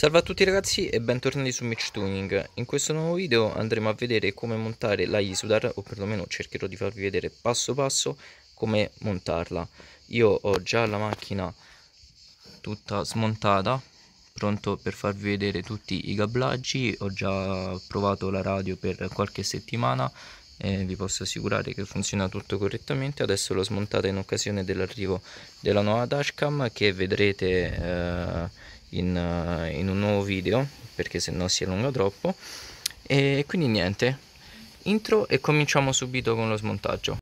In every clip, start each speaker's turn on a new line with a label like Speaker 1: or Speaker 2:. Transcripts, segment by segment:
Speaker 1: Salve a tutti ragazzi e bentornati su Mitch Tuning. In questo nuovo video andremo a vedere come montare la Isudar o perlomeno cercherò di farvi vedere passo passo come montarla. Io ho già la macchina tutta smontata, pronto per farvi vedere tutti i gablaggi, ho già provato la radio per qualche settimana e vi posso assicurare che funziona tutto correttamente adesso l'ho smontata in occasione dell'arrivo della nuova dashcam che vedrete eh, in, uh, in un nuovo video perché se no si allunga troppo e quindi niente intro e cominciamo subito con lo smontaggio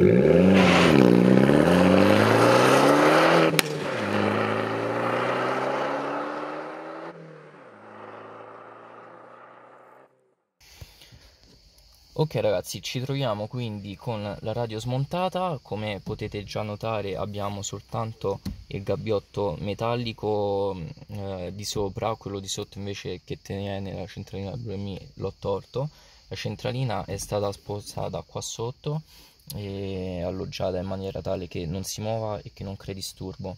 Speaker 1: Ok ragazzi, ci troviamo quindi con la radio smontata, come potete già notare abbiamo soltanto il gabbiotto metallico mm, eh, di sopra, quello di sotto invece che tiene la centralina 2000 l'ho tolto, la centralina è stata spostata qua sotto e alloggiata in maniera tale che non si muova e che non crei disturbo.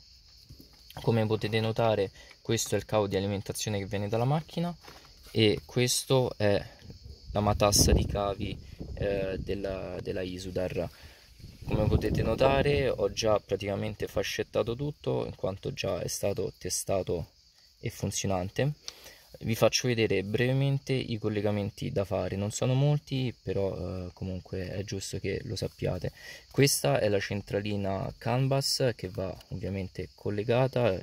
Speaker 1: Come potete notare questo è il cavo di alimentazione che viene dalla macchina e questo è la matassa di cavi eh, della, della Isudar come potete notare ho già praticamente fascettato tutto in quanto già è stato testato e funzionante vi faccio vedere brevemente i collegamenti da fare non sono molti però eh, comunque è giusto che lo sappiate questa è la centralina canvas che va ovviamente collegata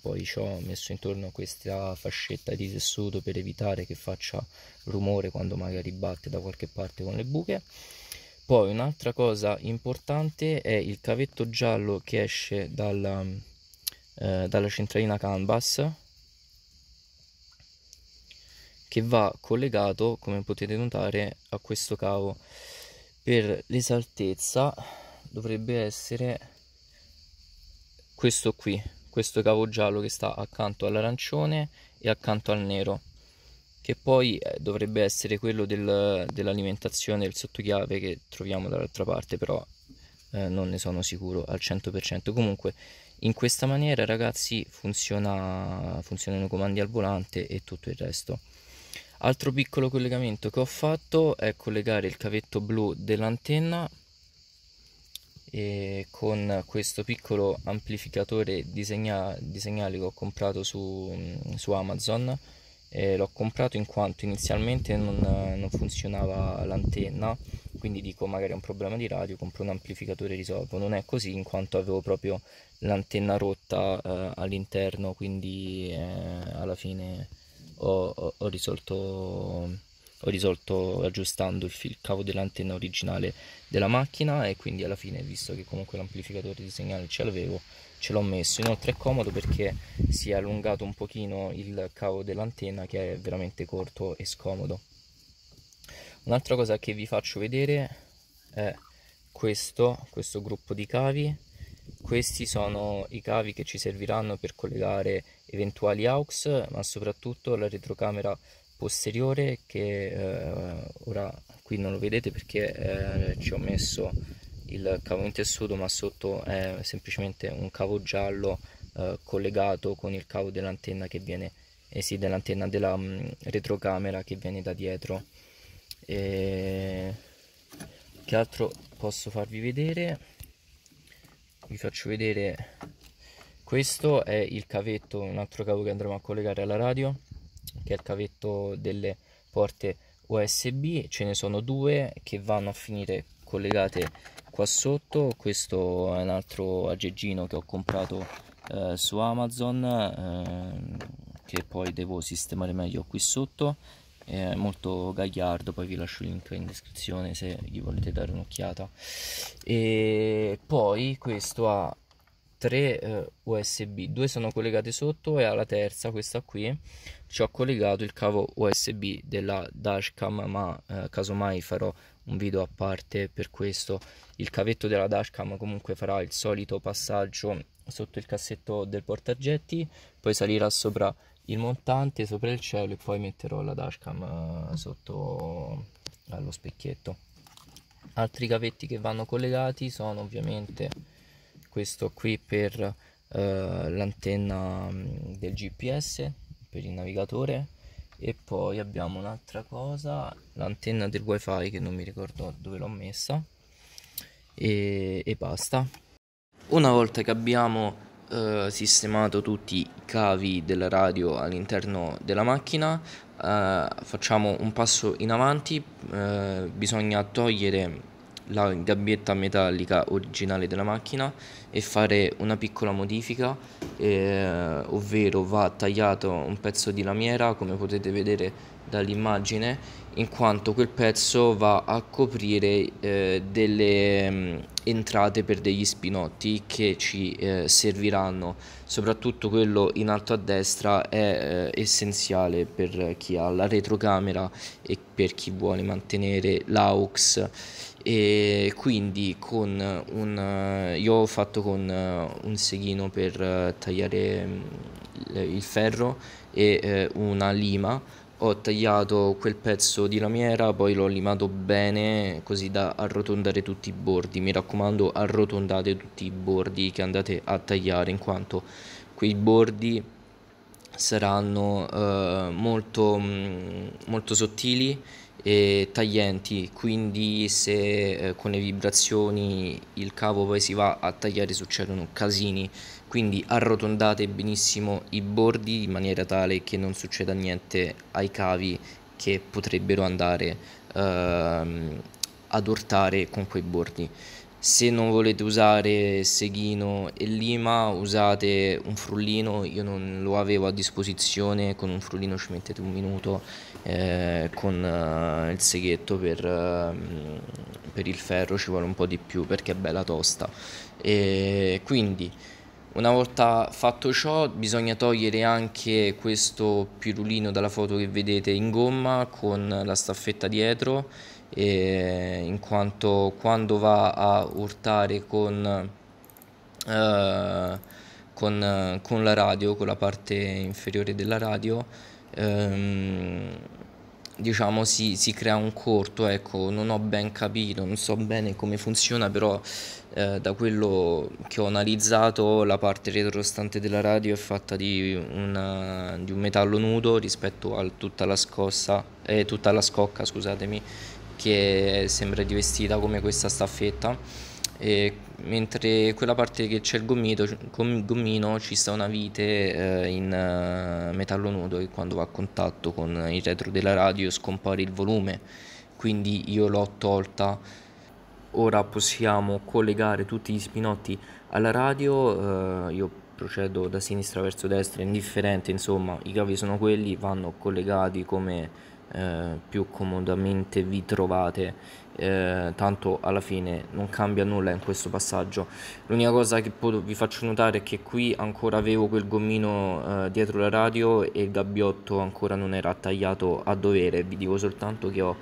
Speaker 1: poi ci ho messo intorno questa fascetta di tessuto per evitare che faccia rumore quando magari batte da qualche parte con le buche poi un'altra cosa importante è il cavetto giallo che esce dalla, eh, dalla centralina canvas che va collegato, come potete notare, a questo cavo. Per l'esaltezza dovrebbe essere questo qui, questo cavo giallo che sta accanto all'arancione e accanto al nero, che poi eh, dovrebbe essere quello del, dell'alimentazione del sottochiave che troviamo dall'altra parte, però eh, non ne sono sicuro al 100%. Comunque in questa maniera ragazzi funziona, funzionano i comandi al volante e tutto il resto. Altro piccolo collegamento che ho fatto è collegare il cavetto blu dell'antenna con questo piccolo amplificatore di, segna di segnali che ho comprato su, mm, su Amazon. l'ho comprato in quanto inizialmente non, non funzionava l'antenna, quindi dico magari è un problema di radio, compro un amplificatore e risolvo. Non è così in quanto avevo proprio l'antenna rotta eh, all'interno, quindi eh, alla fine ho, ho, risolto, ho risolto aggiustando il, il cavo dell'antenna originale della macchina e quindi alla fine visto che comunque l'amplificatore di segnale ce l'avevo ce l'ho messo inoltre è comodo perché si è allungato un pochino il cavo dell'antenna che è veramente corto e scomodo un'altra cosa che vi faccio vedere è questo, questo gruppo di cavi questi sono i cavi che ci serviranno per collegare eventuali AUX, ma soprattutto la retrocamera posteriore che eh, ora qui non lo vedete perché eh, ci ho messo il cavo in tessuto ma sotto è semplicemente un cavo giallo eh, collegato con il cavo dell'antenna che viene eh sì, dell'antenna della mh, mm, retrocamera che viene da dietro e... che altro posso farvi vedere vi faccio vedere questo è il cavetto un altro cavo che andremo a collegare alla radio che è il cavetto delle porte USB ce ne sono due che vanno a finire collegate qua sotto questo è un altro aggeggino che ho comprato eh, su Amazon eh, che poi devo sistemare meglio qui sotto è molto gagliardo, poi vi lascio il link in descrizione se gli volete dare un'occhiata. E poi questo ha tre eh, USB, due sono collegate sotto e alla terza, questa qui, ci ho collegato il cavo USB della dashcam, ma eh, casomai farò un video a parte per questo. Il cavetto della dashcam comunque farà il solito passaggio sotto il cassetto del portagetti, poi salirà sopra il montante sopra il cielo e poi metterò la dashcam eh, sotto allo specchietto altri cavetti che vanno collegati sono ovviamente questo qui per eh, l'antenna mm, del gps per il navigatore e poi abbiamo un'altra cosa l'antenna del wifi che non mi ricordo dove l'ho messa e, e, basta una volta che abbiamo eh, sistemato tutti cavi della radio all'interno della macchina eh, facciamo un passo in avanti eh, bisogna togliere la gabbietta metallica originale della macchina e fare una piccola modifica eh, ovvero va tagliato un pezzo di lamiera come potete vedere dall'immagine in quanto quel pezzo va a coprire eh, delle mh, mm, entrate per degli spinotti che ci eh, serviranno soprattutto quello in alto a destra è eh, essenziale per chi ha la retrocamera e per chi vuole mantenere l'aux e quindi con un eh, io ho fatto con eh, un seghino per eh, tagliare mh, mm, il ferro e una lima ho tagliato quel pezzo di lamiera, poi l'ho limato bene così da arrotondare tutti i bordi. Mi raccomando, arrotondate tutti i bordi che andate a tagliare in quanto quei bordi saranno eh, molto, mm, molto sottili e taglienti, quindi se eh, con le vibrazioni il cavo poi si va a tagliare succedono casini quindi arrotondate benissimo i bordi in maniera tale che non succeda niente ai cavi che potrebbero andare ehm, ad urtare con quei bordi se non volete usare seghino e lima usate un frullino io non lo avevo a disposizione con un frullino ci mettete un minuto eh, con eh, il seghetto per, eh, per il ferro ci vuole un po' di più perché è bella tosta e quindi una volta fatto ciò bisogna togliere anche questo pirulino dalla foto che vedete in gomma con la staffetta dietro in quanto quando va a urtare con, eh, con, con la radio, con la parte inferiore della radio ehm, diciamo si, si, crea un corto, ecco, non ho ben capito, non so bene come funziona, però eh, da quello che ho analizzato la parte retrostante della radio è fatta di, una, di un metallo nudo rispetto a tutta la scossa, eh, tutta la scocca, scusatemi, che sembra rivestita come questa staffetta mentre quella parte che c'è il gommito, gommino ci sta una vite eh, in eh, metallo nudo che quando va a contatto con il retro della radio scompare il volume quindi io l'ho tolta ora possiamo collegare tutti gli spinotti alla radio eh, io procedo da sinistra verso destra indifferente insomma i cavi sono quelli vanno collegati come eh, più comodamente vi trovate eh, tanto alla fine non cambia nulla in questo passaggio l'unica cosa che vi faccio notare è che qui ancora avevo quel gommino eh, dietro la radio e il gabbiotto ancora non era tagliato a dovere vi dico soltanto che ho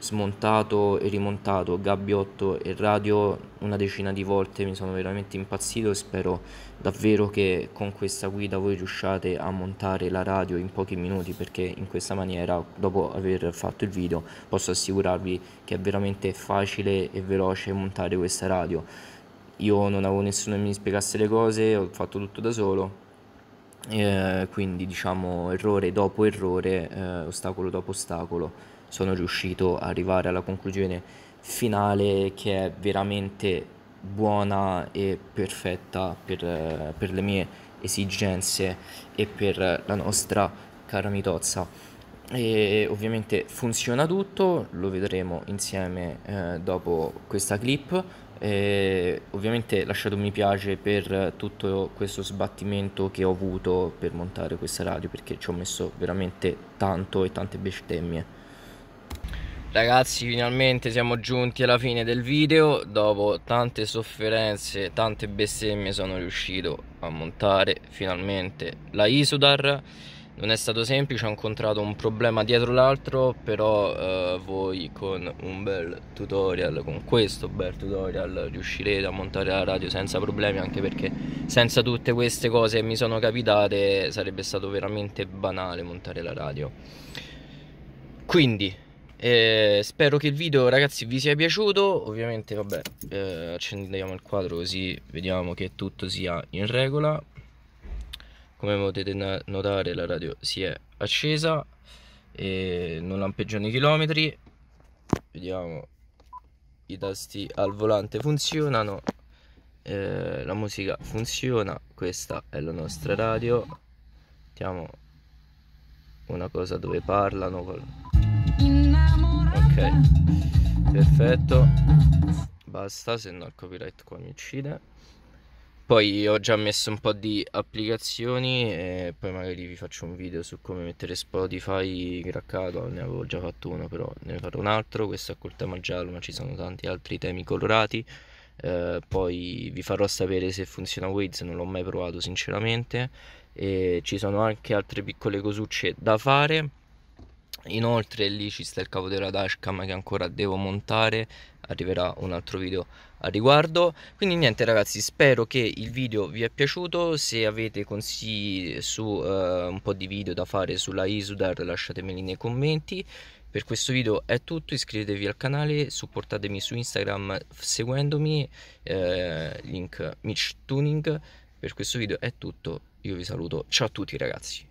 Speaker 1: smontato e rimontato gabbiotto e radio una decina di volte, mi sono veramente impazzito e spero davvero che con questa guida voi riusciate a montare la radio in pochi minuti perché in questa maniera dopo aver fatto il video posso assicurarvi che è veramente facile e veloce montare questa radio. Io non avevo nessuno che mi spiegasse le cose, ho fatto tutto da solo, eh, quindi diciamo errore dopo errore, eh, ostacolo dopo ostacolo sono riuscito ad arrivare alla conclusione finale che è veramente buona e perfetta per, eh, per le mie esigenze e per la nostra cara mitozza. E ovviamente funziona tutto, lo vedremo insieme eh, dopo questa clip. E ovviamente lasciate un mi piace per tutto questo sbattimento che ho avuto per montare questa radio perché ci ho messo veramente tanto e tante bestemmie. Ragazzi finalmente siamo giunti alla fine del video Dopo tante sofferenze, tante bestemmie sono riuscito a montare finalmente la Isudar Non è stato semplice, ho incontrato un problema dietro l'altro Però eh, voi con un bel tutorial, con questo bel tutorial Riuscirete a montare la radio senza problemi Anche perché senza tutte queste cose che mi sono capitate Sarebbe stato veramente banale montare la radio Quindi eh, spero che il video ragazzi vi sia piaciuto Ovviamente vabbè eh, accendiamo il quadro così vediamo che tutto sia in regola Come potete notare la radio si è accesa e Non lampeggiano i chilometri Vediamo i tasti al volante funzionano eh, La musica funziona Questa è la nostra radio Mettiamo una cosa dove parlano perfetto basta se no il copyright qua mi uccide poi ho già messo un po' di applicazioni e poi magari vi faccio un video su come mettere Spotify craccato, ne avevo già fatto uno però ne farò un altro, questo è col tema giallo ma ci sono tanti altri temi colorati, eh, poi vi farò sapere se funziona Waze, non l'ho mai provato sinceramente e ci sono anche altre piccole cosucce da fare inoltre lì ci sta il cavo della dashcam che ancora devo montare arriverà un altro video a riguardo quindi niente ragazzi spero che il video vi è piaciuto se avete consigli su uh, un po' di video da fare sulla Isudar lasciatemeli nei commenti per questo video è tutto iscrivetevi al canale supportatemi su Instagram seguendomi eh, link Mitch Tuning per questo video è tutto io vi saluto ciao a tutti ragazzi